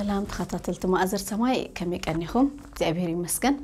سلام خطات التما أزر سماي كم يكنيهم تعبيري مسكن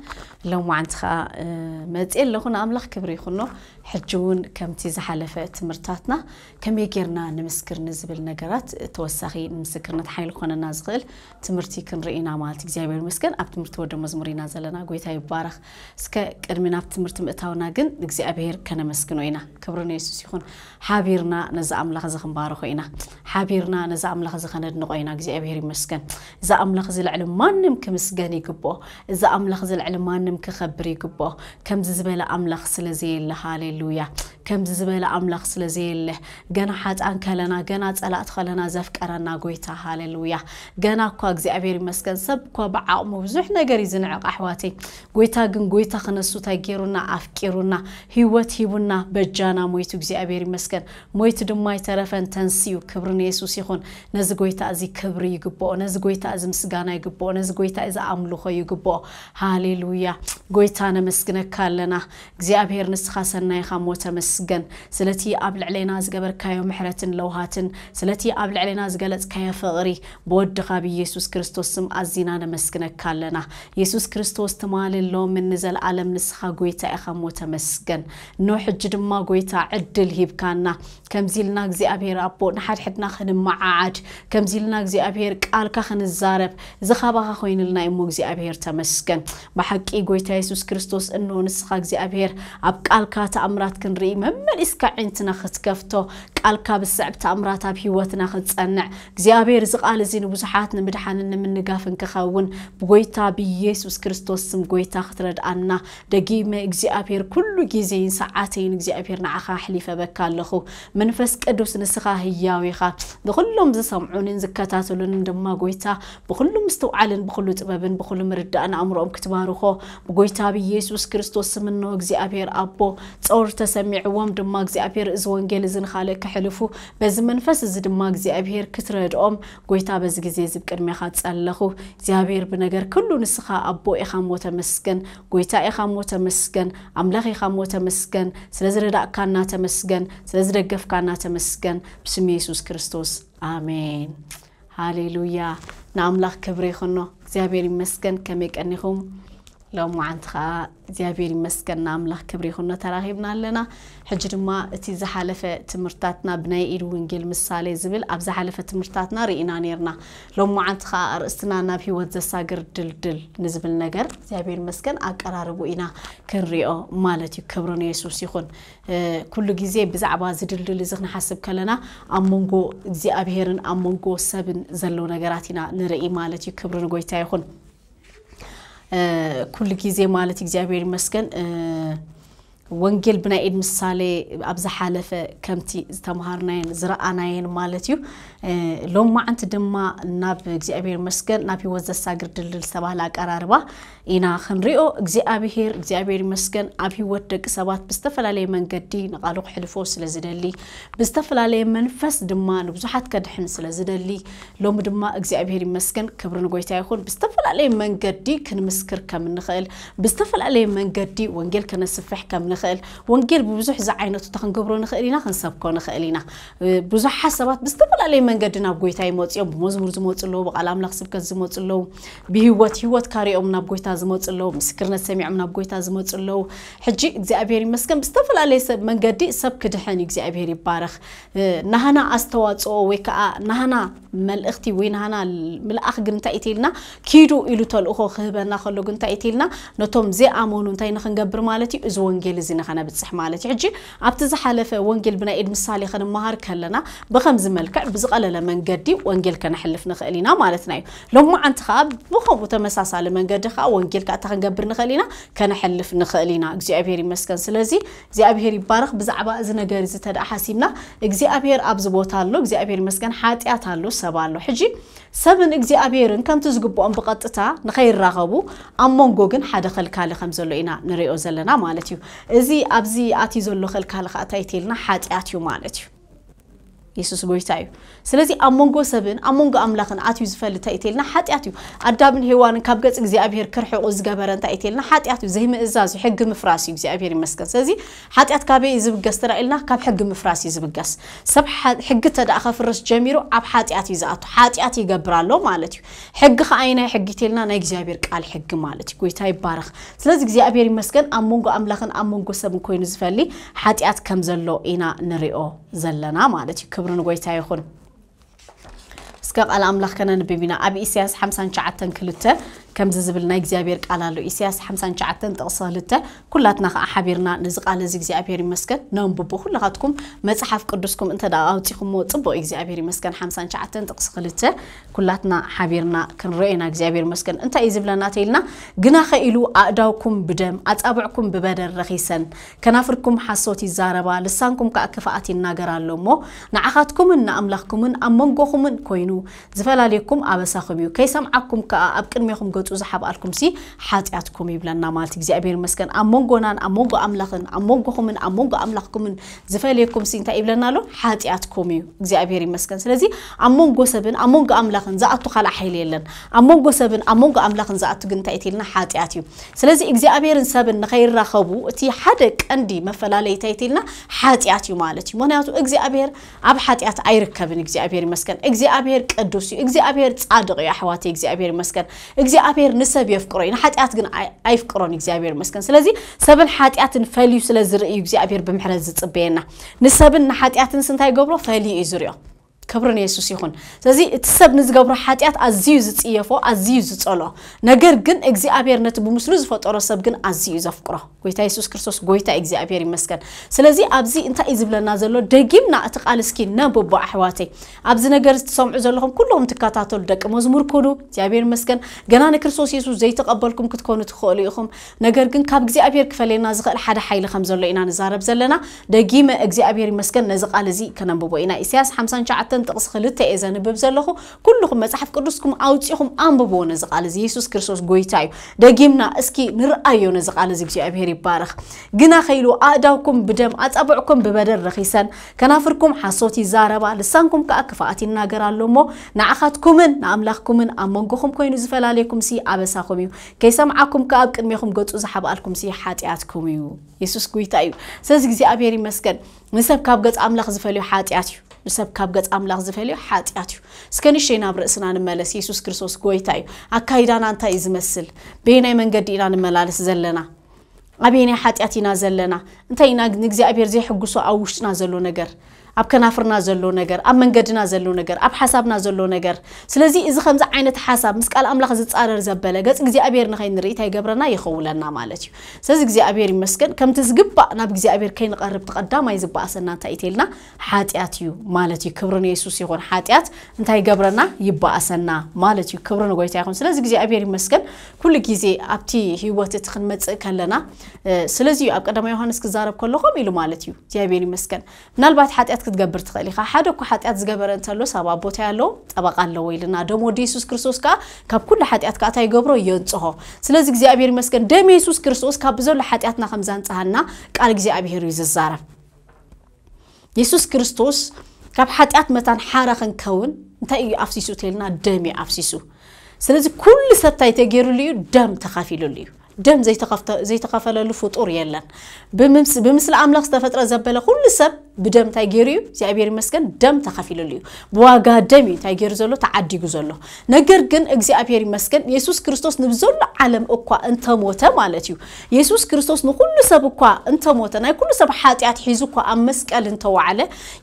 لو ما عندك آه، ما تقل لهنا أملاك كبري خنو حجون كم تيز حلفة تمرتاتنا كم يكيرنا نمسكر نزبل نجارات توسخي نمسكر نتحيل خنا نزغل تمرتي كن رئينا مالتك زعبير مسكن أب تمرت ورد مزمري نزلنا قوي تاي بارخ سك كرمنا أب تمرت متاونا جن زعبير كنا مسكن وينا كبرنا يسوس يخون حابيرنا نزعم لخزخن بارخ وينا حابيرنا نزعم لخزخن نقوينا زعبير مسكن إذا أملخ زل العلم ما نم كمسجاني جبه إذا أملخ زل العلم ما نم كخبري جبه كم زبالة أملخ سلزيل هاليلويا ከምዚ ዝበለ ኣምላኽ ስለ ዘየለ ገና ሓፃን ከለና ገና ፀላእቲ ከለና ዘፍቀረና ጎይታ ሃለሉያ ገና እኳ እግዚኣብሔር ይመስገን ሰብ እኳ ብዓቕሙ ብዙሕ ነገር እዩ ዝንዕቕ ኣሕዋተይ ጎይታ ግን ጎይታ ክነሱ እንታይ ገይሩና ኣፍቂሩና ሂወት ሂቡና በጃና ሞይቱ እግዚኣብሔር ይመስገን ሞይቱ ድማ ይተረፈን ተንስዩ ክብሪ ንየሱስ ይኹን ነዚ ጎይታ እዚ ክብሪ ይግብኦ ነዚ ጎይታ እዚ ምስጋና ይግብኦ ነዚ ጎይታ እዚ ኣምልኾ ይግብኦ ሃሌሉያ ጎይታ ነመስግነካ ኣለና እግዚኣብሔር ንስኻ ሰናይኻ ሞ ተመስ يمسجن سلتي قبل علينا زجبر كايو محرة لوهاتن سلتي قبل علينا زجلت كايو فقري بود خابي يسوع كريستوس سم أزينا نمسكنا كلنا يسوع كريستوس تمال اللوم من نزل عالم نسخة جويتا إخام وتمسجن نوح جد ما جويتا عدل هيب كنا كم زيلنا جزي أبير أبو نحد حدنا خن معاد كم زيلنا جزي أبير قال كخن الزارب زخابا خوين لنا يمو جزي أبير تمسجن بحق إيجويتا يسوع كريستوس إنه نسخة جزي أبير أبقى الكات أمرات كن ريم مما إسكا عندنا خت ቃልካ ብስዕብቲ ኣብ ሂወትና ክትፀንዕ እግዚኣብሔር እዚ ቃል እዚ ንብዙሓት ንምድሓንን ንምንጋፍን ክኸውን ብጎይታ ብኢየሱስ ክርስቶስ ስም ጎይታ ክትረድኣና ደጊመ እግዚኣብሔር ኩሉ ግዜን ሰዓተይን እግዚኣብሔር ንዓኻ ኣሕሊፈ ኣለኹ መንፈስ ቅዱስ ንስኻ ህያው ኢኻ ንኩሎም ዝሰምዑንን ዝከታተሉንን ድማ ጎይታ ብኩሉ ምስትውዓልን ብኩሉ ጥበብን ብኩሉ ምርዳእን ኣእምሮኦም ክትባርኾ ብጎይታ ብኢየሱስ ክርስቶስ ስምኖ እግዚኣብሔር ኣቦ ፀውር ተሰሚዕዎም ድማ እግዚኣብሔር እዚ ወንጌል እዚ ንካልእ ክሕልፉ በዚ መንፈስ እዚ ድማ እግዚኣብሔር ክትረድኦም ጎይታ በዚ ግዜ ዝብ ቅድሜኻ ትጸለኹ እግዚኣብሔር ብነገር ኩሉ ንስኻ ኣቦ ኢኻ እሞ ተመስገን ጎይታ ኢኻ እሞ ተመስገን ኣምላኽ ኢኻ እሞ ተመስገን ስለ ዝረዳእካና ተመስገን ስለ ዝደገፍካና ተመስገን ብስም የሱስ ክርስቶስ ኣሜን ሃሌሉያ ንኣምላኽ ክብሪ ይኽኖ እግዚኣብሔር ይመስገን ከመይ ቀኒኹም ሎም ሎምዓንቲ ከዓ እግዚኣብሔር ይመስገና ኣምላኽ ክብሪ ይኹኖ ተራኺብና ኣለና ሕጂ ድማ እቲ ዝሓለፈ ትምህርታትና ብናይ ኢድ ውንጌል ምሳሌ ዝብል ኣብ ዝሓለፈ ትምህርታትና ርኢና ነርና ሎም ሎምዓንቲ ከዓ ኣርእስትና ናብ ሂወት ዘሳግር ድልድል ንዝብል ነገር እግዚኣብሔር መስገን ኣቀራርቡ ኢና ክንሪኦ ማለት እዩ ክብሪ ንየሱስ ይኹን ኩሉ ግዜ ብዛዕባ ዝድልድል እዚ ክንሓስብ ከለና ኣብ መንጎ እግዚኣብሄርን ኣብ መንጎ ሰብን ዘለዉ ነገራት ኢና ንርኢ ማለት እዩ ክብሪ ንጎይታ ይኹን كل جزء مالتي جابير مسكن ወንጌል ብናይ ኢድ ምሳሌ ኣብዝሓለፈ ከምቲ ዝተምሃርናየን ዝረኣናየን ማለት እዩ ሎም ማዓንቲ ድማ ናብ እግዚኣብሄር መስገን ናብ ሂወት ዘሳግር ድልድል ዝተባህለ ኣቀራርባ ኢና ክንሪኦ እግዚኣብሄር እግዚኣብሄር ይመስገን ኣብ ሂወት ደቂ ሰባት ብዝተፈላለየ መንገዲ ንቃሉ ክሕልፎ ስለ ዝደሊ ብዝተፈላለየ መንፈስ ድማ ንብዙሓት ከድሕን ስለ ዝደሊ ሎሚ ድማ እግዚኣብሄር ይመስገን ክብሪ ንጎይታ ይኹን ብዝተፈላለየ መንገዲ ክንምስክር ከም ንኽእል ብዝተፈላለየ መንገዲ ወንጌል ከነስፍሕ ከም ንኽእል ወንጌል ብብዙሕ ዝዓይነቱ ተክንገብሮ ንኽእል ኢና ክንሰብኮ ንኽእል ኢና ብዙሓት ሰባት ብዝተፈላለየ መንገዲ ናብ ጎይታ ይመፅኦም ብመዝሙር ዝመፁ ኣለዉ ብቓል ኣምላኽ ስብከት ዝመፁ ኣለዉ ብሂወት ሂወት ካሪኦም ናብ ጎይታ ዝመፁ ኣለዉ ምስክርነት ሰሚዖም ናብ ጎይታ ዝመፁ ኣለዉ ሕጂ እግዚኣብሔር ይመስገን ብዝተፈላለየ ሰብ መንገዲ ሰብ ክድሕን እግዚኣብሔር ይባረኽ ናሃና ኣስተዋፅኦ ወይ ከዓ ናሃና መልእኽቲ ወይ ናሃና ምልኣኽ ግን እንታይ ኢትልና ኪዱ ኢሉ ተልእኮ ክህበና ከሎ ግን እንታይ ኢትልና ነቶም ዘይኣመኑ እንታይ ንክንገብር ማለት እዩ እዚ ወንጌል እዚ ንኸነብፅሕ ማለት እዩ ሕጂ ኣብቲ ዝሓለፈ ወንጌል ብናይ ኤድ ምሳሌ ክንመሃር ከለና ብከምዚ መልክዕ ብዝቐ ብዝቐለለ መንገዲ ወንጌል ከነሕልፍ ንኽእል ኢና ማለት ማለትና እዩ ዓንቲ ከዓ ብከምኡ ተመሳሳሊ መንገዲ ከዓ ወንጌል ከዓ እታ ክንገብር ንኽእል ኢና ከነሕልፍ ንኽእል ኢና እግዚኣብሄር ይመስገን ስለዚ እግዚኣብሄር ይባረኽ ብዛዕባ እዚ ነገር እዚ ተደ ሓሲብና እግዚኣብሄር ኣብዚ ቦታ ኣሎ እግዚኣብሄር ይመስገን ሓጢኣት ኣሎ ሰብ ኣሎ ሕጂ ሰብን እግዚኣብሄርን ከምቲ ዝግብኦም ብቐጥታ ንኸይራኸቡ ኣብ መንጎ ግን ሓደ ኸልካሊ ከም ዘሎ ኢና ንሪኦ ዘለና ማለት እዩ እዚ ኣብዚ ኣትዩ ዘሎ ከልካሊ ከዓ ተልና ሓጢኣት እዩ ማለት እዩ የሱስ ጎይታ እዩ ስለዚ ኣብ መንጎ ሰብን ኣብ መንጎ ኣምላኽን ኣትዩ ዝፈል እንታይ እተልና ሓጢኣት እዩ ኣዳምን ሄዋንን ካብ ገፅ እግዚኣብሄር ክርሕቁ ዝገበረ እንታይ እተልና ሓጢኣት እዩ ዘይምእዛዝ እዩ ሕጊ ምፍራስ እዩ እግዚኣብሄር ይመስገን ስለዚ ሓጢኣት ካበይ እዩ ዝብገስ ተራኢልና ካብ ሕጊ ምፍራስ እዩ ዝብገስ ሰብ ሕጊ ተዳእ ከፍርስ ጀሚሩ ኣብ ሓጢኣት እዩ ዝኣቱ ሓጢኣት ይገብር ኣሎ ማለት እዩ ሕጊ ከዓይ ናይ ሕጊ እተልና ናይ እግዚኣብሄር ቃል ሕጊ ማለት እዩ ጎይታ ይባረኽ ስለዚ እግዚኣብሄር ይመስገን ኣብ መንጎ ኣምላኽን ኣብ መንጎ ሰብን ኮይኑ ዝፈሊ ሓጢኣት ከም ዘሎ ኢና ንሪኦ ዘለና ማለት እዩ ዝገብሩን ጎይታ ይኹን እስከ ቃል ኣምላኽከነ ንብቢና ኣብ እስያስ 59 ክልተ كم زبل نايك زابير قال له إسياس حمسان شعتن تأصلته كلاتنا حبيرنا نزقال زيك زابير مسكن نام ببو لغاتكم هاتكم تحف قدسكم أنت دعوتكم أوتيكم مو طبق زابير مسكن حمسان شعتن تأصلته كلاتنا حبيرنا كن رأينا زابير مسكن أنت إزبلنا تيلنا جنا خيلو أداوكم بدم أتابعكم ببدر رخيصا كنافركم حسوتي الزاربا لسانكم كأكفاءتي النجار اللومو نعقاتكم إن أملاكم إن إن كوينو زفلا ليكم أبساخم يو كيسم عكم كأبكن ميخم መፁ ዝሓብኣልኩምሲ ሓጢኣትኩም ይብለና ማለት እግዚኣብሔር መስገን ኣብ መንጎናን ኣብ መንጎ ኣምላኽን ኣብ መንጎኹምን ኣብ መንጎ ኣምላኽኩምን ዝፈለየኩምሲ እንታይ ይብለና ኣሎ ሓጢኣትኩም እዩ እግዚኣብሔር ይመስገን ስለዚ ኣብ መንጎ ሰብን ኣብ መንጎ ኣምላኽን ዝኣቱ ካልእ ሓይሊ የለን ኣብ መንጎ ሰብን ኣብ መንጎ ኣምላኽን ዝኣቱ ግን እንታይ እትልና ሓጢኣት እዩ ስለዚ እግዚኣብሔርን ሰብን ንኸይራኸቡ እቲ ሓደ ቀንዲ መፈላለይ እንታይ እትልና ሓጢኣት እዩ ማለት እዩ ምክንያቱ እግዚኣብሔር ኣብ ሓጢኣት ኣይርከብን እግዚኣብሔር ይመስገን እግዚኣብሔር ቅዱስ እዩ እግዚኣብሔር ጻድቕ እዩ ኣሕዋተ እግዚኣብሔር ይመስገን እግዚአብሔር ንሰብ የፍቅሮ እዩ ንሓጢኣት ግን ኣይፍቅሮን እግዚኣብሔር መስከን ስለዚ ሰብን ሓጢኣትን ፈልዩ ስለ ዝርኢ እዩ እግዚኣብሔር ብምሕረት ዝፅበየና ንሰብን ንሓጢኣትን ስንታይ ገብሮ ፈልዩ እዩ ዝርዮ ክብርን የሱስ ይኹን ስለዚ እቲ ሰብ ንዝገብሮ ሓጢኣት ኣዝዩ ዝፅየፎ ኣዝዩ ዝፀልኦ ነገር ግን እግዚኣብሔር ነቲ ብምስሉ ዝፈጠሮ ሰብ ግን ኣዝዩ ዘፍቅሮ ጎይታ የሱስ ክርስቶስ ጎይታ እግዚኣብሔር ይመስገን ስለዚ ኣብዚ እንታይ እዩ ዝብለና ዘሎ ደጊምና እቲ ቃል እስኪ ነብቦ ኣሕዋተይ ኣብዚ ነገር ዝትሰምዑ ዘለኹም ኩልኩም ትከታተሉ ደቂ መዝሙር ክዱ እግዚኣብሔር ይመስገን ገና ንክርስቶስ የሱስ ዘይተቐበልኩም ክትኮኑ ትኽእሉ ኢኹም ነገር ግን ካብ እግዚኣብሔር ክፈለየና ዝኽእል ሓደ ሓይሊ ከም ዘሎ ኢና ንዛረብ ዘለና ደጊመ እግዚኣብሔር ይመስገን ነዚ ቃል እዚ ከነንብቦ ኢና ኢሳያስ 59 كستنطقس خلتا إذا نبب زلخو كلكم مسحف قدسكم أوتيهم أنببو نزغال زي يسوس كرسوس قويتايو داقيمنا اسكي نرأيو نزغال زي بجي أبهيري بارخ قنا خيلو أداوكم بدم أتابعكم ببادر رخيسان كنافركم حصوتي زاربا لسانكم كأكفاتي ناقرا لومو نعخاتكم نعملاخكم أمونقوخم كوين زفلا لكم سي أبساخوميو كي سمعكم كأب كدميخم قدسو زحب ألكم سي حاتياتكم يسوس قويتايو سازك زي أبهيري مسكن نسب كاب قدس أملاخ زفلو حاتياتيو ንሰብ ካብ ገጽ ኣምላኽ ዝፈልዩ ሓጢኣት እዩ እስከ ንሽተይ ናብ ርእስና ንመለስ የሱስ ክርስቶስ ጎይታ እዩ ኣካይዳና እንታይ እዩ ዝመስል በየናይ መንገዲ ኢና ንመላለስ ዘለና ኣበየናይ ሓጢኣት ኢና ዘለና እንታይ ኢና ንእግዚኣብሔር ዘይሕጉሶ ኣብ ውሽጥና ዘሎ ነገር ኣብ ከናፍርና ዘሎ ነገር ኣብ መንገድና ዘሎ ነገር ኣብ ሓሳብና ዘሎ ነገር ስለዚ እዚ ከምዚ ዓይነት ሓሳብ ምስ ቃል ኣምላኽ ዝፃረር ዘበለ ገፅ እግዚኣብሔር ንኸይንርኢ እንታይ ይገብረና ይኸውለና ማለት እዩ ስለዚ እግዚኣብሔር ይመስገን ከምቲ ዝግባእ ናብ እግዚኣብሔር ከይንቐርብ ተቐዳማይ ዝበኣሰና እንታይ ኢትልና ሓጢኣት እዩ ማለት እዩ ክብሪ ንየሱስ ይኹን ሓጢኣት እንታይ ይገብረና ይበኣሰና ማለት እዩ ክብሪ ንጎይታ ይኹን ስለዚ እግዚኣብሔር ይመስገን ኩሉ ግዜ ኣብቲ ሂወት እቲ ክንመፅእ ከለና ስለዚ ኣብ ቀዳማ ዮሃንስ ክዛረብ ከለኹም ኢሉ ማለት እዩ እግዚኣብሔር ይመስገን ምናልባት ሓጢኣት ክትገብር ትኽእል ኢኻ ሓደ እኳ ሓጢኣት ዝገበረ እንተሎ ሰብ ኣቦታ ያሎ ጠበቃ ኣለዎ ኢልና ደሞ ወዲ የሱስ ክርስቶስ ከዓ ካብ ኩሉ ሓጢኣት ከዓ እንታይ ገብሮ የንፅሆ ስለዚ እግዚኣብሄር ይመስገን ደም የሱስ ክርስቶስ ካብ ብዘሎ ሓጢኣትና ከም ዘንፅሃና ቃል እግዚኣብሄር እዩ ዝዛረብ የሱስ ክርስቶስ ካብ ሓጢኣት መታን ሓረ ክንከውን እንታይ እዩ ኣፍሲሱ እተልና ደም እዩ ኣፍሲሱ ስለዚ ኩሉ ሰብታይ ተገይሩሉ እዩ ደም ተኸፊሉሉ እዩ ደም ዘይተኸፈለሉ ፍጡር የለን ብምስሊ ኣምላኽ ዝተፈጥረ ዘበለ ኩሉ ሰብ ብደም እንታይ ገይሩ እዩ እግዚኣብሔር ይመስገን ደም ተኸፊሉሉ እዩ ብዋጋ ደም እዩ እንታይ ገይሩ ዘሎ ተዓዲጉ ዘሎ ነገር ግን እግዚኣብሔር ይመስገን የሱስ ክርስቶስ ንብዘሎ ዓለም እኳ እንተሞተ ማለት እዩ የሱስ ክርስቶስ ንኩሉ ሰብ እኳ እንተሞተ ናይ ኩሉ ሰብ ሓጢኣት ሒዙ እኳ ኣብ መስቀል እንተዋዓለ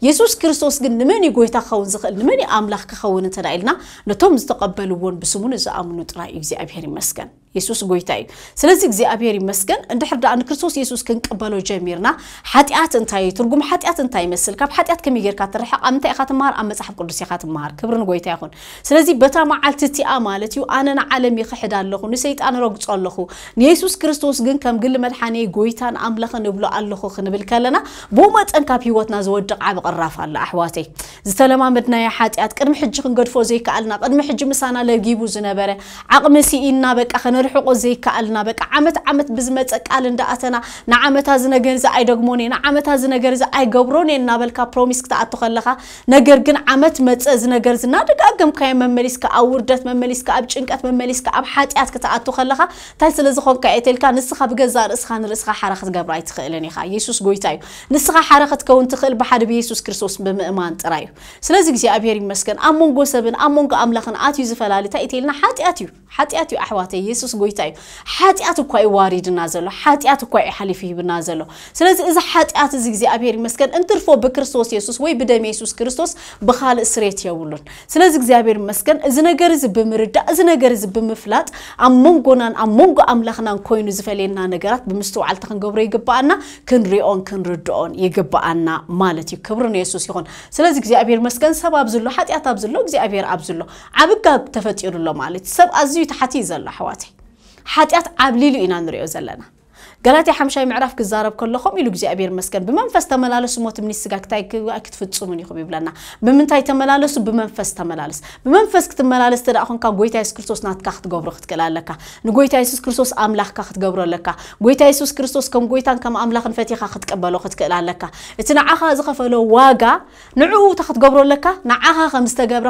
የሱስ ክርስቶስ ግን ንመን ጎይታ ክኸውን ዝኽእል ንመን ኣምላኽ ክኸውን እንተና ኢልና ነቶም ዝተቀበልዎን ብስሙን ዝኣምኑ ጥራይ እዩ እግዚኣብሔር ይመስገን የሱስ ጎይታ እዩ ስለዚ እግዚኣብሔር ይመስገን እንድሕር ዳኣ ንክርስቶስ የሱስ ክንቅበሎ ጀሚርና ሓጢኣት እንታይ ትርጉም ሓጢኣት እንታይ ይመስል ካብ ሓጢኣት ከመይ ጌርካ ትርሕቕ ኣብ ምንታይ ኢኻ ትምሃር ኣብ መፅሓፍ ቅዱስ ኢኻ ትምሃር ክብርን ጎይታ ይኹን ስለዚ በታ መዓልቲ እቲኣ ማለት እዩ ኣነ ንዓለም ይክሕድ ኣለኹ ንሰይጣን ረግፆ ኣለኹ ንየሱስ ክርስቶስ ግን ከም ግሊ መድሓነይ ጎይታን ኣምላኽን ንብሎ ኣለኹ ክንብል ከለና ብኡ መጠን ካብ ሂወትና ዝወድቕ ዓብ ቅራፍ ኣሎ ኣሕዋተይ ዝተለማመድናዮ ሓጢኣት ቅድሚ ሕጂ ክንገድፎ ዘይከኣልና ቅድሚ ሕጂ ምሳና ለጊቡ ዝነበረ ዓቕሚ ሲኢና በቃ ክንርሕቆ ዘይከኣልና በቃ ዓመት ዓመት ብዝመፀ ቃል እንዳኣተና ንዓመታ ዝነገር እዚ ኣይደግሞን እየ ንዓመታ ዝነገር እዚ ኣይገብሮን እየ እናበልካ ፕሮሚስ ክትኣቱ ከለካ ነገር ግን ዓመት መፀ እዚ ነገር ዝና ደጋገምካዮ መመሊስካ ኣብ ውርደት መመሊስካ ኣብ ጭንቀት መመሊስካ ኣብ ሓጢኣት ክትኣቱ ከለካ እንታይ ስለ ዝኾንካ እየ ተልካ ንስኻ ብገዛእ ርእስኻ ንርእስኻ ሓረ ክትገብር ኣይትኽእልን ኢኻ የሱስ ጎይታ እዩ ንስኻ ሓረ ክትከውን ትኽእል ብሓደ ብየሱስ ክርስቶስ ብምእማን ጥራይ እዩ ስለዚ እግዚኣብሔር ይመስገን ኣብ መንጎ ሰብን ኣብ መንጎ ኣምላኽን ኣትዩ ዝፈላለ እንታይ እተልና ሓጢኣት እዩ ሓጢኣት እዩ ኣሕዋተ የሱስ ጎይታ እዩ ሓጢኣት እኳ እዩ ዋሪድና ዘሎ ሓጢኣት እኳ እዩ ሓሊፉ ሂብና ዘሎ ስለዚ እዚ ሓጢኣት እዚ እግዚኣብሔር ይመስገን እንትርፎ ብክርስቶስ የሱስ ወይ ብደም የሱስ ክርስቶስ ብካልእ ስሬት የብሉን ስለዚ እግዚኣብሄር ይመስገን እዚ ነገር እዚ ብምርዳእ እዚ ነገር እዚ ብምፍላጥ ኣብ መንጎናን ኣብ መንጎ ኣምላኽናን ኮይኑ ዝፈለየና ነገራት ብምስትውዓልቲ ክንገብሮ ይግባኣና ክንሪኦን ክንርድኦን ይግባኣና ማለት እዩ ክብሪ ንየሱስ ይኹን ስለዚ እግዚኣብሔር መስገን ሰብ ኣብ ዘሎ ሓጢኣት ኣብ ዘሎ እግዚኣብሔር ኣብ ዘሎ ዓብጋብ ተፈጢሩሎ ማለት እዩ ሰብ ኣዝዩ ተሓቲ እዩ ዘሎ ኣሕዋተይ ሓጢኣት ዓብሊሉ ኢና ንሪኦ ዘለና قالت حمشاي معرف كزارب كلهم يلو እግዚአብሔር መስገን بمنفس ተመላለሱ ሞት ምን ይስጋክታይ ክትፍጹምን ይኹም ይብለና ብምንታይ ተመላለሱ بمنفس ተመላለስ بمنفስ ክትመላለስ ተዳኹንካ ጎይታ ኢየሱስ ክርስቶስ ናትካ ክትገብሮ ክትክእል ኣለካ ንጎይታ ኢየሱስ ክርስቶስ ኣምላኽካ ክትገብሮ ኣለካ ጎይታ ኢየሱስ ክርስቶስ ከም ጎይታን ከም ኣምላኽን ፈቲኻ ክትቀበሎ ክትክእል ኣለካ እቲ ንዓኻ ዝኸፈሎ ዋጋ ንዕኡ ታ ክትገብሮ ኣለካ ንዓኻ ከም ዝተገብረ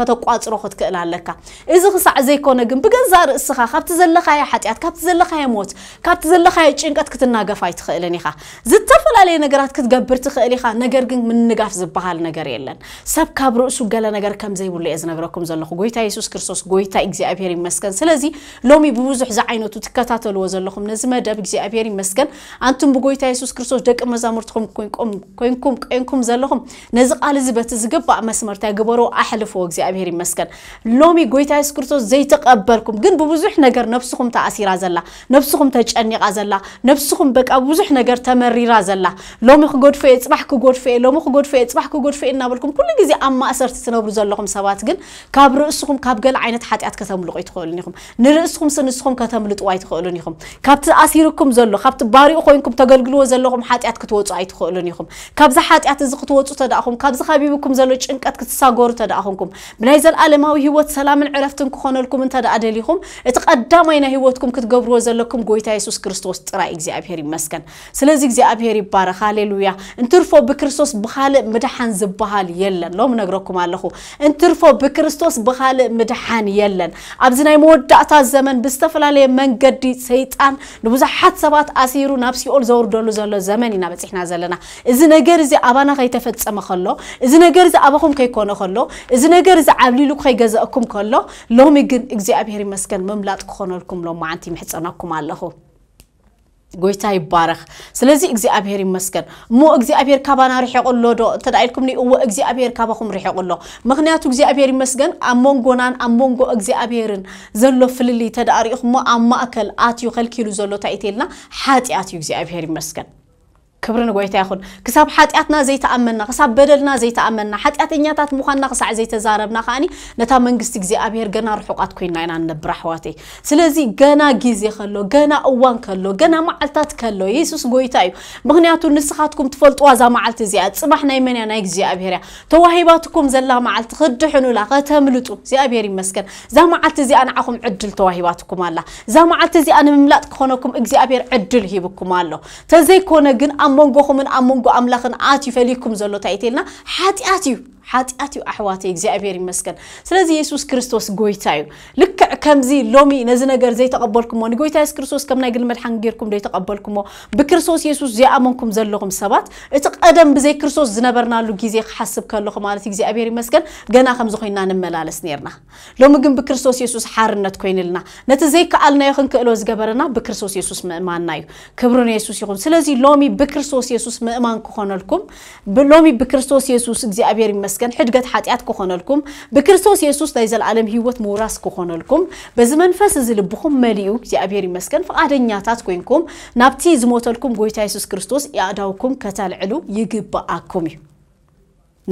ከተቋፅሮ ክትክእል ኣለካ እዚ ክሳዕ ዘይኮነ ግን ብገዛ ርእስኻ ካብቲ ዘለኻየ ሓጢኣት ካብቲ ዘለኻየ ሞት ካብቲ ዘለኻየ أي شيء قد كتنا قفايت خيلني خا زتفل علي نجارات كت جبرت خيلي خا نجار جن من نجاف زبحال نجار يلن سب كبر أسوق قال نجار كم زي ولا إذا نجاركم زلخو جويتا يسوس كرسوس جويتا إجزي أبيري مسكن سلزي لومي بوزح زعينه تتكتات الوزلخم نزمة دب إجزي أبيري مسكن أنتم بجويتا يسوس كرسوس دك مزامرتكم كوينكم كوينكم كوينكم زلخم نزق على زبت زقبع مسمر تجبروا أحلف وإجزي أبيري مسكن لومي جويتا يسوس كرسوس زي تقبلكم جن بوزح نجار نفسكم تأثير عزلا نفسكم تجأني عزلا ነብስኹም በቃ ብዙሕ ነገር ተመሪራ ዘላ ሎሚ ክጎድፈ እየ ፅባሕ ክጎድፈ እየ ሎሚ ክጎድፈ እየ ፅባሕ ክጎድፈ እየ እናበልኩም ኩሉ ግዜ ኣብ ማእሰርቲ ትነብሩ ዘለኹም ሰባት ግን ካብ ርእስኹም ካብ ገለ ዓይነት ሓጢኣት ከተምልቑ ይትኽእሉን ኢኹም ንርእስኹም ስንስኹም ከተምልጥዋ ኣይትኽእሉን ኢኹም ካብቲ ኣሲርኩም ዘሎ ካብቲ ባሪኡ ኮይንኩም ተገልግልዎ ዘለኹም ሓጢኣት ክትወፁ ኣይትኽእሉን ኢኹም ካብዚ ሓጢኣት እዚ ክትወፁ ተዳእኹም ካብዚ ከቢብኩም ዘሎ ጭንቀት ክትሳገሩ ተዳእኹንኩም ብናይ ዘለኣለማዊ ሂወት ሰላምን ዕረፍትን ክኾነልኩም እንተዳኣ ደሊኹም እቲ ቀዳማይ ናይ ሂወትኩም ክትገብርዎ ዘለኩም ጎይታ የሱስ ክርስቶስ ጥራይ እግዚኣብሔር ይመስገን ስለዚ እግዚኣብሔር ይባረኽ ሃሌሉያ እንትርፎ ብክርስቶስ ብኻልእ ምድሓን ዝበሃል የለን ሎም ነግረኩም ኣለኹ እንትርፎ ብክርስቶስ ብኻልእ ምድሓን የለን ኣብዚ ናይ መወዳእታ ዘመን ብዝተፈላለየ መንገዲ ሰይጣን ንብዙሓት ሰባት ኣሲሩ ናብ ሲኦል ዘውርደሉ ዘሎ ዘመን ኢና በፂሕና ዘለና እዚ ነገር እዚ ኣባና ከይተፈፀመ ከሎ እዚ ነገር እዚ ኣባኹም ከይኮነ ከሎ እዚ ነገር እዚ ዓብሊሉ ከይገዝአኩም ከሎ ሎሚ ግን እግዚኣብሔር ይመስገን ምምላጥ ክኾነልኩም ሎም መዓንቲ ምሕፀነኩም ኣለኹ ጎይታ ይባረኽ ስለዚ እግዚኣብሄር ይመስገን እሞ እግዚኣብሄር ካባና ርሕቁሎ ዶ እንተዳ ኢልኩም እዎ እግዚኣብሄር ካባኹም ርሕቁሎ ምክንያቱ እግዚኣብሄር ይመስገን ኣብ መንጎናን ኣብ መንጎ እግዚኣብሄርን ዘሎ ፍልልይ ተዳሪኢኹሞ ኣብ ማእከል ኣትዩ ከልኪሉ ዘሎ ታይት የልና ሓጢኣት እዩ እግዚኣብሄር ይመስገን ክብሪ ንጎይታ ይኹን ክሳብ ሓጢኣትና ዘይተኣመና ክሳብ በደልና ዘይተኣመና ሓጢኣተኛታት ምዃንና ክሳዕ ዘይተዛረብና ከዓኒ ነታ መንግስቲ እግዚኣብሄር ገና ርሑቃት ኮይና ኢና ንነብር ኣሕዋተይ ስለዚ ገና ግዜ ከሎ ገና እዋን ከሎ ገና መዓልታት ከሎ የሱስ ጎይታ እዩ ምክንያቱ ንስኻትኩም ትፈልጥዋ እዛ መዓልቲ እዚኣ ፅባሕ ናይ መንያ ናይ እግዚኣብሄር እያ ተዋሂባትኩም ዘላ መዓልቲ ክድሕኑላ ከተምልጡ እግዚኣብሄር ይመስገን እዛ መዓልቲ እዚኣ ንዓኹም ዕድል ተዋሂባትኩም ኣላ እዛ መዓልቲ እዚኣ ንምምላጥ ክኾነኩም እግዚኣብሄር ዕድል ሂብኩም ኣሎ ተዘይኮነ ግን ኣብ ኣብ መንጎኹምን ኣብ መንጎ ኣምላኽን ኣትዩ ፈሊኩም ዘሎ እንታይ ተልና ሓጢኣት እዩ ሓጢኣት እዩ ኣሕዋተይ እግዚኣብሔር ይመስገን ስለዚ የሱስ ክርስቶስ ጎይታ እዩ ልክዕ ከምዚ ሎሚ ነዚ ነገር ዘይተቐበልኩሞ ንጎይታ የሱስ ክርስቶስ ከም ናይ ግል መድሓን ጌርኩም ዶ ይተቐበልኩሞ ብክርስቶስ የሱስ ዘይኣመንኩም ዘለኹም ሰባት እቲ ቀደም ብዘይ ክርስቶስ ዝነበርናሉ ግዜ ክሓስብ ከለኹ ማለት እግዚኣብሔር ይመስገን ገና ከምዚ ኮይንና ንመላለስ ነርና ሎሚ ግን ብክርስቶስ የሱስ ሓርነት ኮይንልና ነቲ ዘይከኣልናዮ ክንክእሎ ዝገበረና ብክርስቶስ የሱስ ምእማንና እዩ ክብሪ ንየሱስ ይኹን ስለዚ ሎሚ ብክርስቶስ የሱስ ምእማን ክኾነልኩም ሎሚ ብክርስቶስ የሱስ እግዚኣብሔር ይመስገን ይመስገን ሕድገት ሓጢኣት ክኾነልኩም ብክርስቶስ የሱስ ናይ ዘለኣለም ሂወት ምውራስ ክኾነልኩም በዚ መንፈስ እዚ ልብኹም መሊኡ እግዚኣብሔር ይመስገን ፈቓደኛታት ኮይንኩም ናብቲ تيسوس ጎይታ يعداوكم كتال علو ከተልዕሉ أكمي እዩ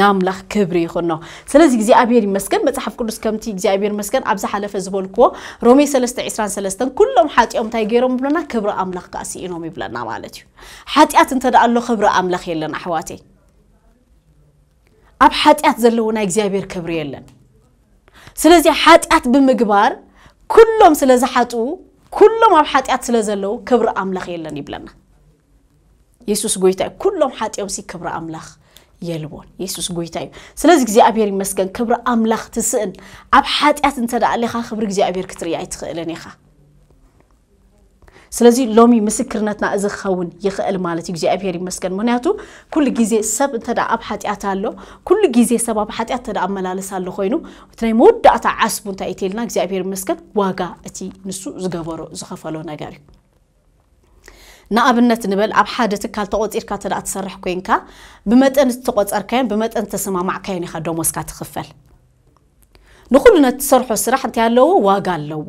ناملخ كبري خنا سلازي زي أبيري مسكن متحف كل سكمتي زي أبيري مسكن أبز حلف زبولكوا رومي سلست عسران سلستن كلهم حات يوم تايجيرهم بلنا كبر أملاخ قاسي إنهم يبلنا مالتي حات أنت الله خبر أملاخ يلا نحواتي ኣብ ሓጢኣት ዘለዎ ናይ እግዚኣብሔር ክብሪ የለን ስለዚ ሓጢኣት ብምግባር ኩሎም ስለ ዝሓጥኡ ኩሎም ኣብ ሓጢኣት ስለ ዘለዉ ክብሪ ኣምላኽ የለን ይብለና የሱስ ጎይታ እዩ ኩሎም ሓጢኦምሲ ክብሪ ኣምላኽ የልቦን የሱስ ጎይታ እዩ ስለዚ እግዚኣብሔር ይመስገን ክብሪ ኣምላኽ ትስእን ኣብ ሓጢኣት እንተዳኣለኻ ክብሪ እግዚኣብሔር ክትርኢ ኣይትኽእልን ኢኻ ስለዚ ሎሚ ምስክርነትና እዚ ክኸውን ይኽእል ማለት እዩ እግዚኣብሔር ይመስገን ምክንያቱ ኩሉ ግዜ ሰብ እንተ ኣብ ሓጢኣት ኣሎ ኩሉ ግዜ ሰብ ኣብ ሓጢኣት እንተ ኣመላለስ ኣሎ ኮይኑ እቲ ናይ መወዳእታ ዓስቡ እንታይ እተልና እግዚኣብሔር ይመስገን ዋጋ እቲ ንሱ ዝገበሮ ዝኸፈሎ ነገር እዩ ንኣብነት ንበል ኣብ ሓደ ትካል ተቆፂርካ እንተ ትሰርሕ ኮይንካ ብመጠን ዝተቆፀርካዮን ብመጠን ተሰማማዕካዮን ኢኻ ደሞዝካ ትኽፈል ንኩሉ ነቲ ትሰርሖ ስራሕ እንታይ ኣለዎ ዋጋ ኣለዎ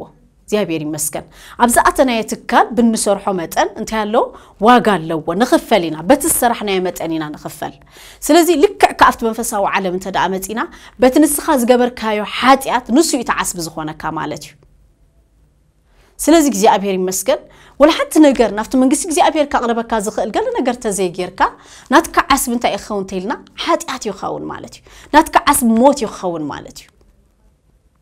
زيابيري مسكن عبزا أتنا يتكال بالنسور حمتن انتهالو واقال لو نخفلنا بتسرحنا يمتعنينا نخفل سلزي لك كأفت منفسا وعلم انت دعمتنا بتنسخها زقبر كايو حاتيات نسو يتعاس بزخونا كامالتي سلزي زيابيري مسكن ولحد نقر نفت من قصي زيابير كأغلب كازخ القل نقر تزيجير كا نات كعس بنتا يخون تيلنا حاتيات يخون مالتي نات كعس موت يخون مالتي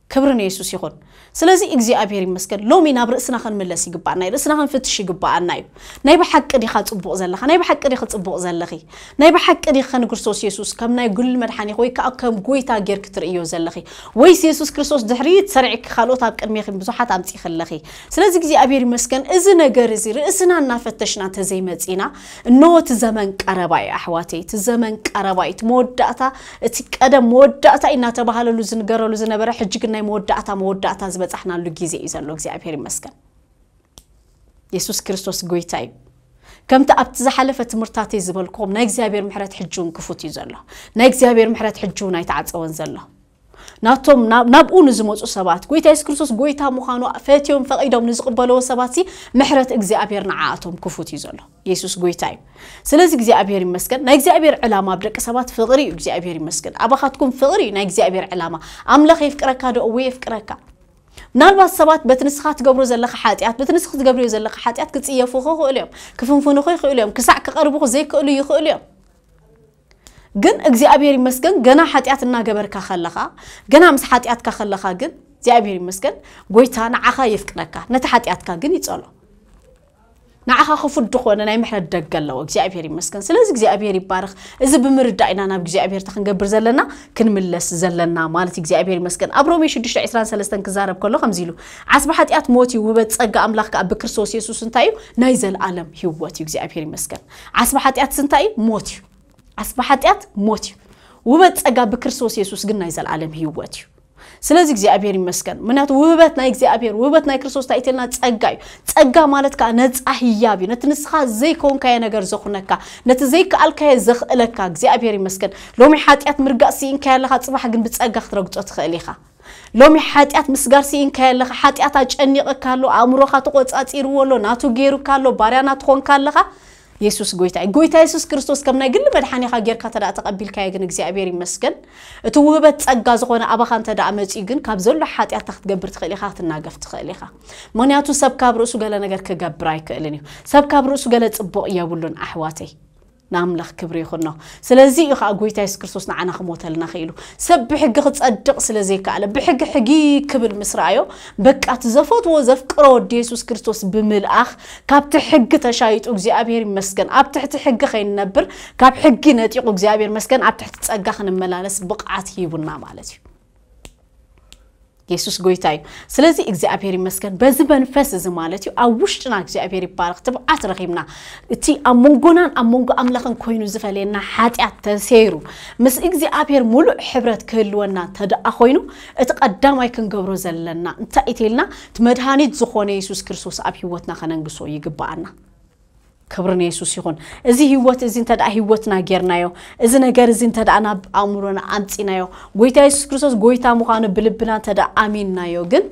كبرنا يسوع يخون سلازي إجزي أبيري مسكن لو مين أبرس إسنا خن ملا سيجب عنا إسنا خن فتش يجب ناي يب نايب حق خات أبو زلخ ناي بحق اللي خات أبو زلخي ناي بحق اللي خان كرسوس يسوع كم ناي كل مرحني خوي كأكم قوي تاجر كتر إيو زلخي ويس يسوع كرسوس دحريت سرعك تاب كم يخن بزحات عم تيخلخي سلازي إجزاء بيري مسكن إزنا نفتش إسنا زي ما تينا إنه تزمن كرباي أحواتي تزمن كرباي تمود داتا تكادم مود داتا إن تبهالو لزن جرلو زن برا حجك ናይ መወዳእታ መወዳእታ ዝበፃሕናሉ ግዜ እዩ ዘሎ እግዚኣብሄር ይመስገን የሱስ ክርስቶስ ጎይታ እዩ ከምቲ ኣብቲ ዝሓለፈ ትምህርታተይ ዝበልክዎም ናይ እግዚኣብሔር ምሕረት ሕጂ እውን ክፉት እዩ ዘሎ ናይ እግዚኣብሔር ምሕረት ሕጂ እውን ኣይተዓፀወን ዘሎ ناتوم نابو نزموت سبات قويتا اسكرسوس قويتا مخانو فاتيوم فقيدوم نزقبلو سباتي محرت اكزي ابير نعاتوم كفوتي زولو يسوس قويتا سلاز اكزي ابير مسكن ناكزي ابير علامة بدك سبات فغري اكزي ابير مسكن ابا خاتكم فغري ناكزي ابير علامة املخ يفكركا دو اوي يفكركا نالوا سبات بتنسخات قبرو زلخ حاتيات بتنسخت قبرو زلخ حاتيات كتسيا فوخو خو اليوم كفنفنو خو اليوم كسعك قربو زي كو اليوم ግን እግዚአብሔር ይመስገን ገና ሓጢኣት እናገበርካ ከለኻ ገና ምስ ሓጢኣትካ ከለኻ ግን እግዚኣብሔር ይመስገን ጎይታ ንዓኻ የፍቅረካ ነቲ ሓጢኣትካ ግን ይፀሎ ንዓኻ ክፉድ ድኾነ ናይ ምሕረት ደገ ኣለዎ እግዚኣብሔር ይመስገን ስለዚ እግዚኣብሔር ይባርኽ እዚ ብምርዳእ ኢና ናብ እግዚኣብሔር ተክንገብር ዘለና ክንምለስ ዘለና ማለት እግዚኣብሔር ይመስገን ኣብ ሮሜ 623 ክዛረብ ከሎ ከምዚ ኢሉ ዓስቢ ሓጢኣት ሞት እዩ ውበት ፀጋ ኣምላኽ ከዓ ብክርስቶስ የሱስ እንታይ እዩ ናይ ዘለኣለም ሂወት እዩ እግዚኣብሔር ይመስገን ዓስቢ ሓጢኣት ስንታይ እዩ ሞት እዩ أصبحت موتي وبت أجاب بكرسوس يسوس جنا يزال العالم هي واتيو ስለዚህ እግዚአብሔር ይመስገን ምክንያቱ ውበት ናይ እግዚአብሔር ውበት ናይ ክርስቶስ ታይቴልና ጸጋ እዩ ጸጋ ማለት ከዓ ነፃ ህያብ እዩ ነቲ ንስኻ ዘይኮንካየ ነገር ዘኹነካ ነቲ ዘይከኣልካየ ዘኽእለካ እግዚኣብሔር ይመስገን ሎሚ ሓጢኣት ምርጋእ ስኢንካ ያለኻ ፅባሕ ግን ብፀጋ ክትረግፆ ትኽእል ኢኻ ሎሚ ሓጢኣት ምስጋር ስኢንካ ያለኻ ሓጢኣት ኣጨኒቕካ ኣሎ ኣእምሮኻ ተቆፃፂርዎ ኣሎ ናቱ ገይሩካ ኣሎ ባርያ ናትኾንካ ኣለኻ የሱስ ጎይታ ጎይታ የሱስ ክርስቶስ ከም ናይ ግል መድሓኒኻ ጌርካ እንተ ተቐቢልካዮ ግን እግዚኣብሔር ይመስገን እቲ ውህበት ፀጋ ዝኾነ ኣባኻ እንተ ደኣ መፅኡ ግን ካብ ዘሎ ሓጢኣትታ ክትገብር ትኽእል ኢኻ ክትናገፍ ትኽእል ኢኻ ምክንያቱ ሰብ ካብ ርእሱ ገለ ነገር ክገብር ኣይክእልን እዩ ሰብ ካብ ርእሱ ገለ ፅቡቕ የብሉን ኣሕዋተይ ناملخ كبري خلنا سلازي يخا قوي تايس كرسوس نعنا خموت لنا خيلو سب بحق قد صدق سلازي كعلى بحق حقي كبر مصرعيو بك اتزفوت وزف كرو ديسوس كرسوس بمل اخ كاب تحق تشايت اقزي ابير مسكن اب تحت حق خين نبر كاب حقي نتيق اقزي ابير مسكن اب تحت تسقخ نملانس بقعات هيبونا مالتي ኢየሱስ ጎይታ እዩ ስለዚ እግዚኣብሔር ይመስገን በዚ መንፈስ እዚ ማለት እዩ ኣብ ውሽጥና እግዚኣብሔር ይባረክ ትብዓት ረኺብና እቲ ኣብ መንጎናን ኣብ መንጎ ኣምላኽን ኮይኑ ዝፈለየና ሓጢኣት ተሰይሩ ምስ እግዚኣብሔር ሙሉእ ሕብረት ክህልወና ተደኣ ኮይኑ እቲ ቀዳማይ ክንገብሮ ዘለና እንታይ ኢትልና እቲ መድሃኒት ዝኾነ የሱስ ክርስቶስ ኣብ ሂወትና ከነንግሶ ይግባኣና ክብሪ ንየሱስ ይኹን እዚ ሂወት እዚ እንተ ሂወትና ጌርናዮ እዚ ነገር እዚ እንተ ናብ ኣእምሮና ኣምፂናዮ ጎይታ የሱስ ክርስቶስ ጎይታ ምዃኑ ብልብና እንተ ኣሚንናዮ ግን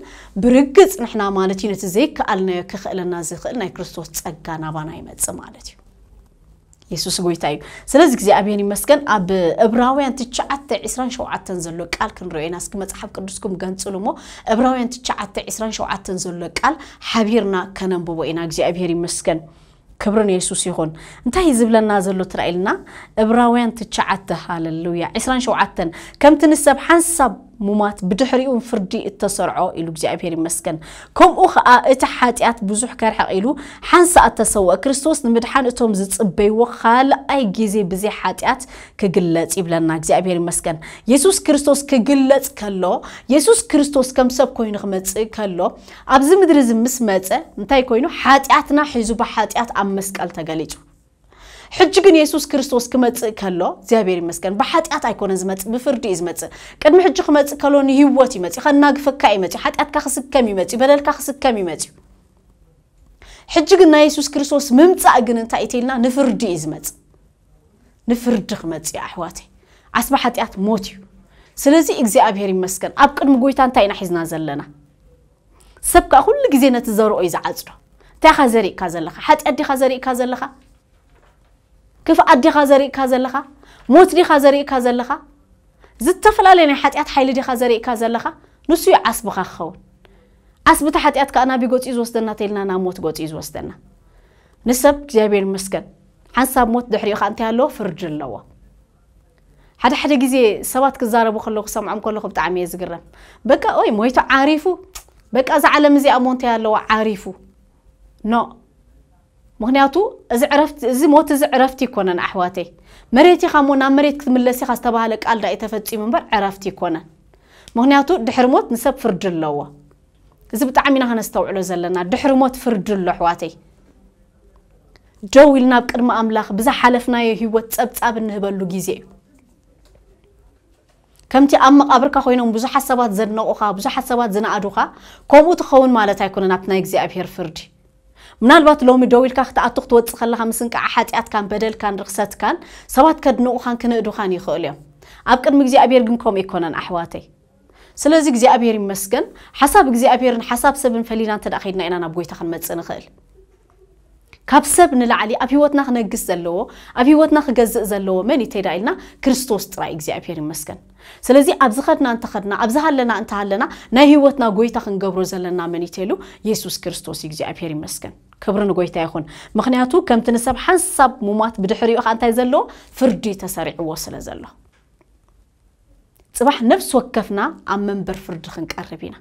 ብርግፅ ንሕና ማለት እዩ ነቲ ዘይከኣልናዮ ክኽእለና ዝኽእል ናይ ክርስቶስ ፀጋ ናባና ይመፅ ማለት እዩ የሱስ ጎይታ እዩ ስለዚ ግዜ እግዚኣብሔር ይመስገን ኣብ ዕብራውያን ትሽዓተ 27 ዘሎ ቃል ክንሪኦ ኢና እስኪ መፅሓፍ ቅዱስኩም ገንፅሉ ሞ ዕብራውያን ትሽዓተ 27 ዘሎ ቃል ሓቢርና ከነንብቦ ኢና እግዚኣብሔር ይመስገን كبرن يسوس يهون انتهي زبلنا زلو لنا ابراوين تتشعاتها للويا عسران شو عاتن كم تنسب حنسب ممات بدحريو فردي التسرعو إلو جزيعبير مسكن كوم أخا إتحاتيات بزوح كارحق إلو حانسا التسوى كريستوس نمدحان إتوم زيت بيو خال أي جيزي بزي حاتيات كقلت إبلانا جزيعبير مسكن يسوس كريستوس كقلت كالو يسوس كريستوس كم سب كوين غمت كالو أبزي مدرزم مسمات نتاي كوينو حاتياتنا حيزو بحاتيات أم مسكال ሕጂ ግን የሱስ ክርስቶስ ክመፅእ ከሎ እግዚኣብሔር ይመስገን ብሓጢኣት ኣይኮነን ዝመፅእ ብፍርዲ እዩ ዝመፅእ ቅድሚ ሕጂ ክመፅእ ከሎ ንህወት ይመፅእ ከናግፈካ ይመፅእ ሓጢኣትካ ክስከም ይመፅእ በደልካ ክስከም ይመፅ እዩ ሕጂ ግን ናይ የሱስ ክርስቶስ ምምፃእ ግን እንታይ እተልና ንፍርዲ እዩ ዝመፅእ ንፍርዲ ክመፅ እዩ ኣሕዋት ዓስባ ሓጢኣት ሞት እዩ ስለዚ እግዚኣብሄር ይመስገን ኣብ ቅድሚ ጎይታ እንታይ ኢና ሒዝና ዘለና ሰብ ከዓ ኩሉ ግዜ ነቲ ዘርኦ እዩ ዝዓፅዶ እንታይ ኢኻ ዘርእካ ዘለካ ሓጢኣት ዲኻ ዘርእካ ዘለካ كيف أدي خزري لخا موت دي خزري زت زتفلا لين حتيات حيل دي خزري لخا نسي عصبخا خون عصب تحت تحتيات كأنا بيجوت إز وستنا تيلنا نموت جوت إز وستنا نسب جابير مسكن حنساب موت دحري خا أنت هلو فرج اللوا حدا حدا جزي بخلو كزاربو عم كله كلهم بتعمي يزقرم بكا أوي مويتو عارفو بكا زعلم زي أمونتي هلو عارفو نو no. مغنياتو زعرفت زموت زعرفت يكونن أحواتي مريتي خامونا مريت كتملسي خاص تبهالك قال رأي تفتشي من بر عرفت يكونن مغنياتو دحرموت نسب فرج اللوه زب تعمينا هنستوع له زلنا دحرموت فرج اللو أحواتي جويلنا بكرم أملاخ بزا حلفنا يهيوت تساب تساب النهبالو جيزي كمتي أما قبرك خوينهم بزا حسابات زرنا أخا بزا حسابات زنا أدوخا كومو تخون مالتا يكونن أبنا يكزي أبهير فرجي ምናልባት ሎሚ ደው ኢልካ ክትኣቱ ክትወፅእ ከለካ ምስንቃዓ ሓጢኣትካን በደልካን ርክሰትካን ሰባት ከድንቑኻን ክንእዱኻን ይኽእሉ እዮም ኣብ ቅድሚ እግዚኣብሔር ግን ከምኡ ኣይኮነን ኣሕዋተይ ስለዚ እግዚኣብሔር ይመስገን ሓሳብ እግዚኣብሔርን ሓሳብ ሰብን ፈሊና እንተ ኸይድና ኢና ናብ ጎይታ ክንመፅእ ንኽእል ካብ ሰብ ንላዕሊ ኣብ ሂወትና ክነግስ ዘለዎ ኣብ ሂወትና ክገዝእ ዘለዎ መን እዩ ተዳ ኢልና ክርስቶስ ጥራይ እግዚኣብሔር ይመስገን ስለዚ ኣብዚ ኸድና እንተኸድና ኣብዚ ሃለና እንተሃለና ናይ ሂወትና ጎይታ ክንገብሮ ዘለና መን ይተሉ የሱስ ክርስቶስ እግዚኣብሔር ይመስገን ክብሪ ንጎይታ ይኹን ምክንያቱ ከምቲ ንሰብ ሓንሳብ ሙማት ብድሕሪኡ ከዓ እንታይ ዘለዎ ፍርዲ ተሰሪዕዎ ስለ ዘሎ ፅባሕ ነፍሲ ወከፍና ኣብ መንበር ፍርዲ ክንቀርብ ኢና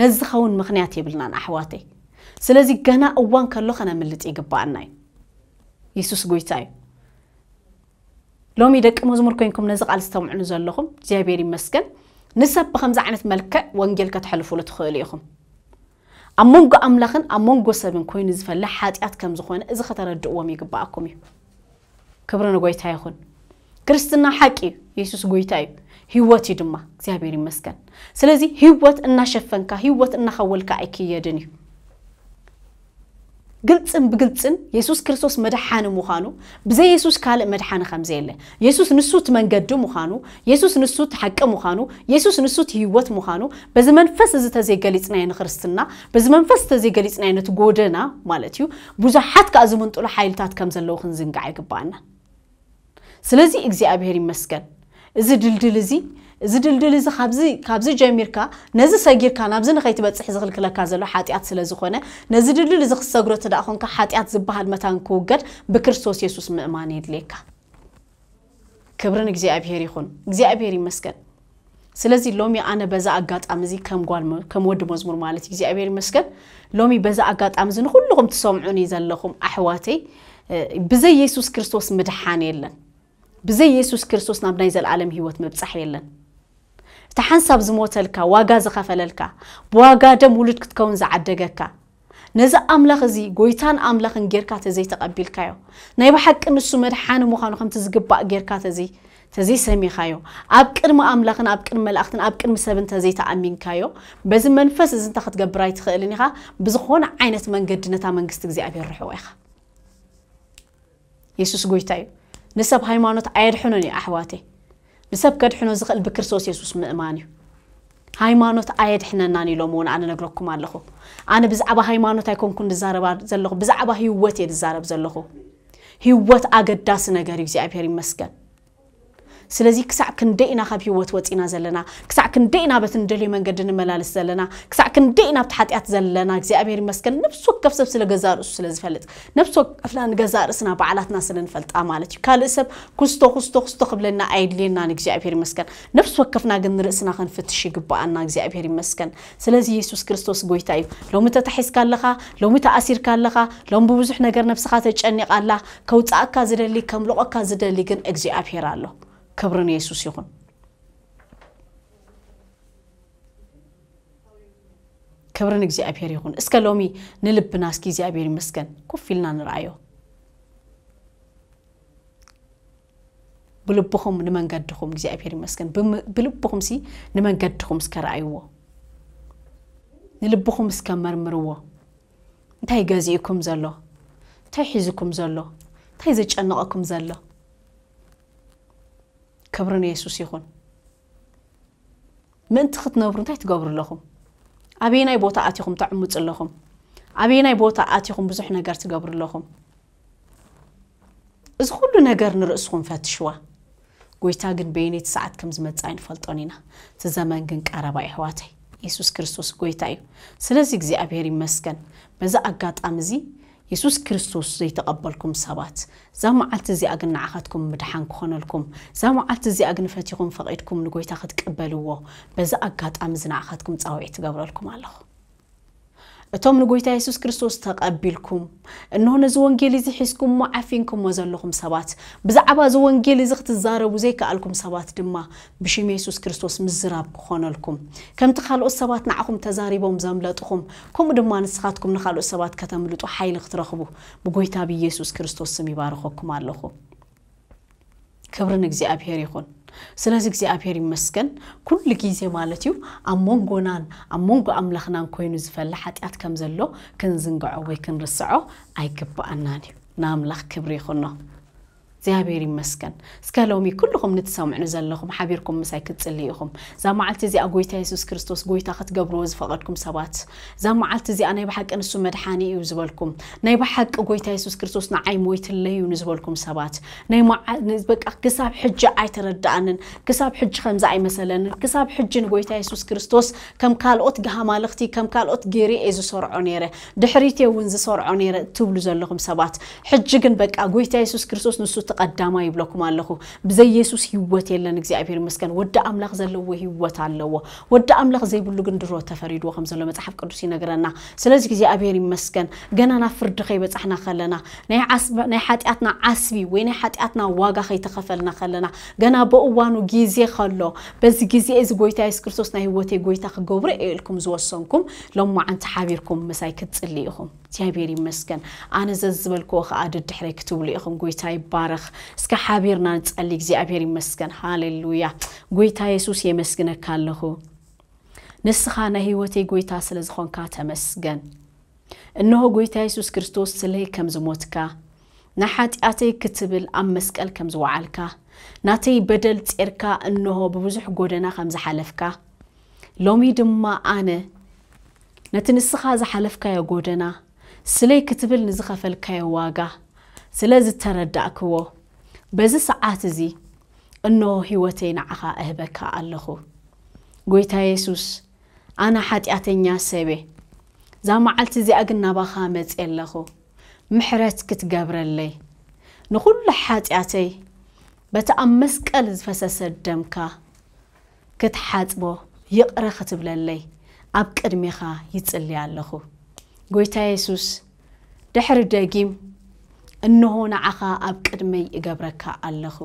ነዚ ኸውን ምክንያት የብልናን ኣሕዋተይ سلازي غنا اوان كلو خنا ملت يغباناي يسوس غويتاي لومي دك مزمر كوينكم نزق على استمعنو زلخوم زيابير يمسكن نسب بخمس عينات ملكة وانجيل كتحلفوا لتخيل يخم أمونغ أملاخن أمونغ سبن كوين زفل لحات إعت كم زخوان إذا خطر الدقوة ميك بعكمي كبرنا جوي تايخن كريستنا حكي يسوس جوي تايب هيوتي دمها زيابير مسكن سلزي هيوت إن شفنك هيوت إن خولك أكيد يدني ግልፅን ብግልፅን የሱስ ክርስቶስ መድሓኒ ምዃኑ ብዘይ የሱስ ካልእ መድሓኒ ከምዘ የለ የሱስ ንሱት መንገዲ ምዃኑ የሱስ ንሱት ሓቂ ምዃኑ የሱስ ንሱት እቲ ሂወት ምዃኑ በዚ መንፈስ እዚ ተዘይገሊፅናይ ንክርስትና በዚ መንፈስ ተዘይገሊፅናዮ ነቲ ጎደና ማለት እዩ ብዙሓት ከዓ ዝምንጥሉ ሓይልታት ከም ዘለዉ ክንዝንጋዕ ይግባኣና ስለዚ እግዚኣብሄር ይመስገን እዚ ድልድል እዚ ዝድልድል እዚ ካብዚ ካብዚ ጀሚርካ ነዚ ሰጊርካ ናብዚ ንኸይትበፅሕ ዝኽልክለካ ዘሎ ሓጢኣት ስለ ዝኾነ ነዚ ድልድል እዚ ክሰግሮ ትዳእ ኮንካ ሓጢኣት ዝበሃል መታን ክውገድ ብክርስቶስ የሱስ ምእማን የድልየካ ክብርን እግዚኣብሄር ይኹን እግዚኣብሄር ይመስገን ስለዚ ሎሚ ኣነ በዛ ኣጋጣሚ እዚ ከም ጓል ከም ወዲ መዝሙር ማለት እዩ እግዚኣብሔር ይመስገን ሎሚ በዛ ኣጋጣሚ እዚ ንኩልኩም ትሰምዑን እዩ ዘለኹም ኣሕዋተይ ብዘይ የሱስ ክርስቶስ ምድሓን የለን ብዘይ የሱስ ክርስቶስ ናብ ናይ ዘለዓለም ሂወት ምብፃሕ የለን تحنسب زموتلك واجا زخفللك بواجا دم ولد كتكون زعدجك نزا أملاخ زي جويتان أملاخ غيرك تزي تقبل كيو نايب حق إن السمر حان مخانو خم تزجبا غيرك تزي تزي سمي خيو أب كرم أملاخن أب كرم ملاخن أب كرم سبن تزي تأمين كيو بز منفس إذا تخد جبرايت خيلني خا بزخون عينة من جدنا تامن قستك زي أبي الرحوة خا يسوع جويتايو نسب هاي مانوت عير حنوني أحواتي ንሰብ ከድሕኖ ዝኽእል ብክርስቶስ የሱስ ምእማን እዩ ሃይማኖት ኣየድሕነናን ኢሎም እውን ኣነ ነግረኩም ኣለኹ ኣነ ብዛዕባ ሃይማኖት ኣይኮንኩን ዝዛረባ ዘለኹ ብዛዕባ ህወት እየ ዝዛረብ ዘለኹ ህወት ኣገዳሲ ነገር እዩ እግዚኣብሄር ይመስገን ስለዚ ክሳዕ ክንደይ ኢና ካብ ሂወት ወፂና ዘለና ክሳዕ ክንደይ ኢና በት ንደልዩ መንገዲ ንመላለስ ዘለና ክሳዕ ክንደይ ኢና ብቲ ሓጢኣት ዘለና እግዚኣብሔር ይመስገን ነብሶ ከፍ ሰብ ስለገዛ ርእሱ ስለዝፈልጥ ነብሶ ነብሲ ንገዛ ርእስና በዓላትና ስለንፈልጣ ማለት እዩ ካልእ ሰብ ክስቶ ክስቶ ክስቶ ክብለና ኣየድልየናን እግዚኣብሔር ይመስገን ነብሶ ከፍና ግን ንርእስና ክንፍትሽ ይግበኣና እግዚኣብሔር ይመስገን ስለዚ የሱስ ክርስቶስ ጎይታ እዩ ሎሚ ተታሒዝካ ኣለኻ ሎሚ ተኣሲርካ ኣለኻ ሎሚ ብብዙሕ ነገር ነብስኻ ተጨኒቃላ ከውፃእካ ዝደሊ ከምልቆካ ዝደሊ ግን እግዚኣብሔር ኣሎ ክብርን ኢየሱስ ይሁን ክብርን እግዚኣብሔር ይኹን እስከ ሎሚ ንልብና እስኪ እግዚኣብሔር ይመስገን ኮፍ ኢልና ንርኣዮ ብልብኹም ንመንገድኹም እግዚኣብሔር ይመስገን ብልብኹም ሲ ንመንገድኹም እስከረኣይዎ ንልብኹም እስከ መርምርዎ እንታይ ገዚእኩም ዘሎ እንታይ ሒዝኩም ዘሎ እንታይ ዘጨነቐኩም ዘሎ ክብሪ ንየሱስ ይኹን ምእንቲ ክትነብሩ እንታይ ትገብሩ ኣለኹም ኣበየናይ ቦታ ኣትኹም ተዕምፅ ኣለኹም ኣበየናይ ቦታ ኣትኹም ብዙሕ ነገር ትገብሩ ኣለኹም እዚ ኩሉ ነገር ንርእስኹም ፈትሽዋ ጎይታ ግን በየነይቲ ሰዓት ከም ዝመፅእ ኣይንፈልጦን ኢና እቲ ዘመን ግን ቀረባ ኣሕዋተይ የሱስ ክርስቶስ ጎይታ እዩ ስለዚ እግዚኣብሄር ይመስገን በዚ ኣጋጣሚ እዚ يسوس كريستوس زيتقبلكم سبات زما عالتزي أجن عهدكم مدحان كونلكم زما عالتزي أجن فتيكم فقيدكم نقول تاخد قبلوه بزأ قد أمزن عهدكم تأويت قبلكم الله እቶም ንጎይታ የሱስ ክርስቶስ ተቐቢልኩም እንሆ ነዚ ወንጌል እዚ ሒዝኩምሞ ዓፊንኩምዎ ዘለኹም ሰባት ብዛዕባ እዚ ወንጌል እዚ ክትዛረቡ ዘይከኣልኩም ሰባት ድማ ብሽም የሱስ ክርስቶስ ምዝራብ ክኾነልኩም ከምቲ ካልኦት ሰባት ንዓኹም ተዛሪቦም ዘምለጥኹም ከምኡ ድማ ንስኻትኩም ንካልኦት ሰባት ከተምልጡ ሓይሊ ክትረኽቡ ብጎይታ ብኢየሱስ ክርስቶስ ስም ይባርኸኩም ኣለኹ ክብርን እግዚኣብሔር ይኹን سلازك زي أبيري مسكن كل كيزي مالتيو أمون جونان أمون جو أملاخنان كوينو زفل حتى أتكم زلو كنزنجو أو كنرسعو أي كبو أناني نام لخ كبري خنو زيابير مسكن سكالومي كلهم نتسامع نزلهم حابيركم مساكن تليهم زي ما علت زي أقوي تيسوس كريستوس قوي تاخد جبروز فقدكم سبات زي ما علت زي أنا بحق أن السم مدحاني يزبلكم ناي بحق أقوي تيسوس كريستوس نعيم ويت اللي ينزبلكم سبات ناي ما نزبك كساب حج أي ترد عنن كساب حج خمس أي مثلا كساب حج أقوي تيسوس كريستوس كم قال أت جها مالختي كم قال أت جيري إذا صار عنيرة دحريتي ونز صار عنيرة تبلز لهم سبات حج جن بك أقوي تيسوس كريستوس نسوت ቀዳማይ ይብለኩም ኣለኹ ብዘይ የሱስ ህወት የለን እግዚኣብሔር ይመስገን ወዲ ኣምላኽ ዘለዎ ህወት ኣለዎ ወዲ ኣምላኽ ዘይብሉ ግን ድሮ ተፈሪድዎ ከም ዘሎ መፅሓፍ ቅዱስ ይነግረና ስለዚ እግዚኣብሔር ይመስገን ገና ናብ ፍርዲ ከይበፃሕና ከለና ናይ ሓጢኣትና ዓስቢ ወይ ናይ ሓጢኣትና ዋጋ ከይተኸፈልና ከለና ገና ብእዋኑ ግዜ ከሎ በዚ ግዜ እዚ ጎይታ የሱስ ክርስቶስ ናይ ህወተይ ጎይታ ክገብሩ የኢልኩም ኢልኩም ዝወሰንኩም ሎማዓንቲ ሓቢርኩም ምሳይ ክትፅሊ ኢኹም እግዚኣብሔር ይመስገን ኣነ ዘዝበልክዎ ከዓ ድድሕረይ ክትብሉ ኢኹም ጎይታ ይባረኽ እስከሓቢርና ንጸሊ እግዚኣብሔር ይመስገን ሃሌሉያ ጎይታ የሱስ የመስግነካ ኣለኹ ንስኻ ናይ ህይወተይ ጎይታ ስለ ዝኾንካ ተመስገን እነሆ ጎይታ የሱስ ክርስቶስ ስለይ ከም ዝሞትካ ንሓጢኣተይ ክትብል ኣብ መስቀል ከም ዝወዓልካ ናተይ በደል ጼርካ እንሆ ብብዙሕ ጎደና ከም ዝሓለፍካ ሎሚ ድማ ኣነ ነቲ ንስኻ ዝሓለፍካዮ ጎደና ስለይ ክትብል ንዝኸፈልካዮ ዋጋ ስለ ዝተረዳእክዎ በዚ ሰዓት እዚ እንሆ ሂወተይ ንዓኻ እህበካ ኣለኹ ጎይታ የሱስ ኣነ ሓጢኣተኛ ሰበ እዛ መዓልቲ እዚኣ ግን ናባኻ መፅ ኣለኹ ምሕረት ክትገብረለይ ንኹሉ ሓጢኣተይ በቲ ኣብ መስቀል ዝፈሰሰ ደምካ ክትሓፅቦ ይቕረ ክትብለለይ ኣብ ቅድሚኻ ይፅልያ ኣለኹ ጎይታ የሱስ ድሕሪ ደጊም እንሆ ንዓኻ ኣብ ቅድመይ እገብረካ ኣለኹ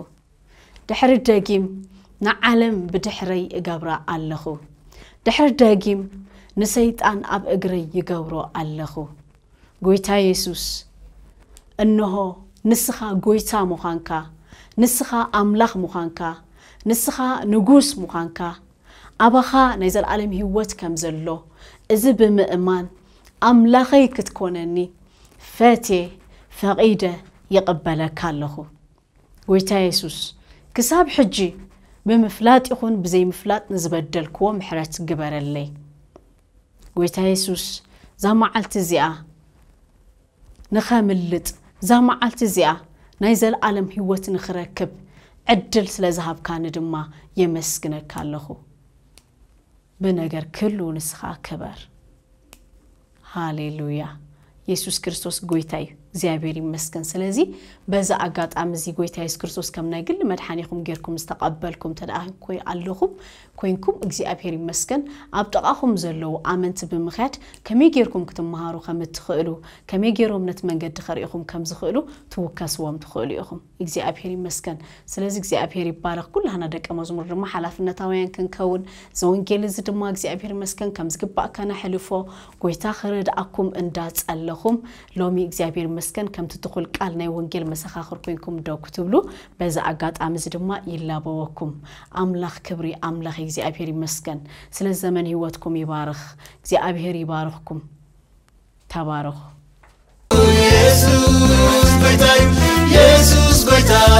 ድሕሪ ደጊም ንዓለም ብድሕረይ እገብራ ኣለኹ ድሕሪ ደጊም ንሰይጣን ኣብ እግረይ ይገብሮ ኣለኹ ጎይታ የሱስ እንሆ ንስኻ ጎይታ ምዃንካ ንስኻ ኣምላኽ ምዃንካ ንስኻ ንጉስ ምዃንካ ኣባኻ ናይ ዘለዓለም ህይወት ከም ዘሎ እዚ ብምእማን ኣምላኸይ ክትኮነኒ ፈትየ فقيدة يقبلك الله ويتا يسوس كساب حجي بمفلات يخون بزي مفلات نزبدل كو محرات قبر اللي ويتا يسوس زام عالت زيئة نخام اللت زام عالت زيئة نايزل عالم هوت نخركب عدل سلازهاب كان دما يمسكنك الله بنجر كلو نسخة كبر هاليلويا يسوس كريستوس قويتاي እግዚአብሔር ይመስገን ስለዚህ በዛ ኣጋጣሚ እዚ ጎይታ የሱስ ክርስቶስ ከም ናይ ግሊ መድሓኒኹም ጌርኩም ዝተቐበልኩም ተደኣ ኣለኹም ኮይንኩም እግዚኣብሔር ይመስገን ኣብ ጥቓኹም ዘለዉ ኣመንቲ ብምኽያድ ከመይ ጌርኩም ክትመሃሩ ከም እትኽእሉ ከመይ ጌሮም ነቲ መንገዲ ከሪኢኹም ከም ዝኽእሉ ትውከስዎም ትኽእሉ ኢኹም እግዚኣብሔር ይመስገን ስለዚ እግዚኣብሔር ይባረኽ ኩላህና ደቀ መዝሙር ድማ ሓላፍነታውያን ክንከውን እዚ ወንጌል እዚ ድማ እግዚኣብሔር ይመስገን ከም ዝግባእ ከነሕልፎ ጎይታ ክረድኣኩም እንዳጸለኹም ሎሚ እግዚኣብሔር ይመስገን ከምቲ ትኩል ቃል ናይ ወንጌል መሰኻኽር ኮይንኩም ዶ ክትብሉ በዚ ኣጋጣሚ እዚ ድማ ይላበወኩም ኣምላኽ ክብሪ ኣምላኽ እግዚኣብሄር ይመስገን ስለ ዘመን ሂወትኩም ይባርኽ እግዚኣብሄር ይባርኽኩም ተባርኹ የሱስ ጎይታ